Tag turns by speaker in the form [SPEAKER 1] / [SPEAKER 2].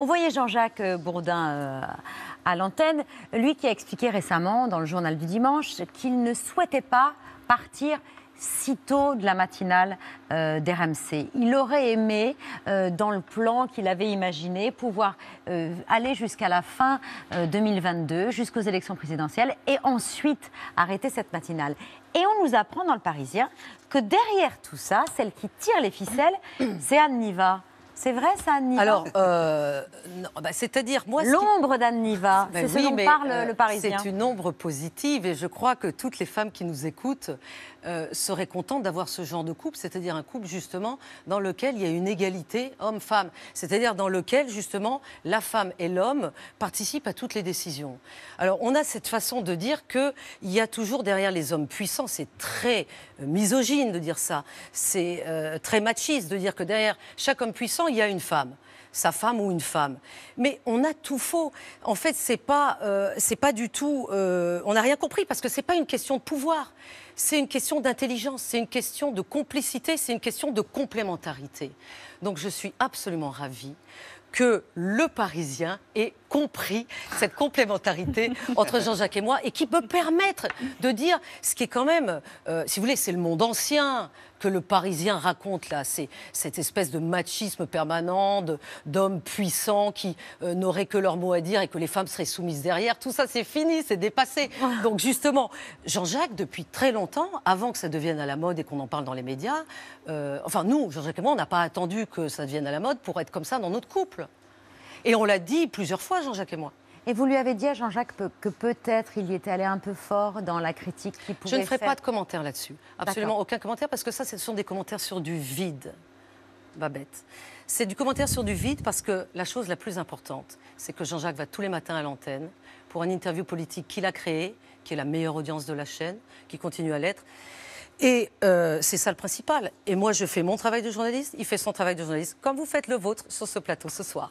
[SPEAKER 1] On voyait Jean-Jacques euh, Bourdin euh, à l'antenne, lui qui a expliqué récemment dans le journal du dimanche qu'il ne souhaitait pas partir si tôt de la matinale euh, d'RMC. Il aurait aimé, euh, dans le plan qu'il avait imaginé, pouvoir aller jusqu'à la fin 2022, jusqu'aux élections présidentielles, et ensuite arrêter cette matinale. Et on nous apprend dans le Parisien que derrière tout ça, celle qui tire les ficelles, c'est Anne Niva. C'est vrai, ça, Anne Alors, euh, bah, c'est-à-dire, moi. L'ombre d'Anniva, d'Anne bah c'est ce dont parle euh, le Parisien. C'est
[SPEAKER 2] une ombre positive et je crois que toutes les femmes qui nous écoutent euh, seraient contentes d'avoir ce genre de couple, c'est-à-dire un couple, justement, dans lequel il y a une égalité homme-femme, c'est-à-dire dans lequel, justement, la femme et l'homme participent à toutes les décisions. Alors, on a cette façon de dire qu'il y a toujours derrière les hommes puissants, c'est très misogyne de dire ça, c'est très machiste de dire que derrière chaque homme puissant, il y a une femme sa femme ou une femme. Mais on a tout faux. En fait, c'est pas, euh, c'est pas du tout. Euh, on n'a rien compris parce que c'est pas une question de pouvoir. C'est une question d'intelligence, c'est une question de complicité, c'est une question de complémentarité. Donc je suis absolument ravie que le Parisien ait compris cette complémentarité entre Jean-Jacques et moi et qui peut permettre de dire ce qui est quand même, euh, si vous voulez, c'est le monde ancien, que le Parisien raconte là, c'est cette espèce de machisme permanent, d'hommes puissants qui euh, n'auraient que leur mot à dire et que les femmes seraient soumises derrière. Tout ça, c'est fini, c'est dépassé. Donc justement, Jean-Jacques, depuis très longtemps, avant que ça devienne à la mode et qu'on en parle dans les médias, euh, enfin nous, Jean-Jacques et moi, on n'a pas attendu que ça devienne à la mode pour être comme ça dans notre couple. Et on l'a dit plusieurs fois, Jean-Jacques et moi.
[SPEAKER 1] Et vous lui avez dit à Jean-Jacques que peut-être il y était allé un peu fort dans la critique qu'il pouvait Je ne ferai pas de
[SPEAKER 2] commentaire là-dessus. Absolument aucun commentaire, parce que ça, ce sont des commentaires sur du vide. Babette. C'est du commentaire sur du vide parce que la chose la plus importante, c'est que Jean-Jacques va tous les matins à l'antenne pour une interview politique qu'il a créée, qui est la meilleure audience de la chaîne, qui continue à l'être. Et euh, c'est ça le principal. Et moi, je fais mon travail de journaliste, il fait son travail de journaliste, comme vous faites le vôtre sur ce plateau ce soir.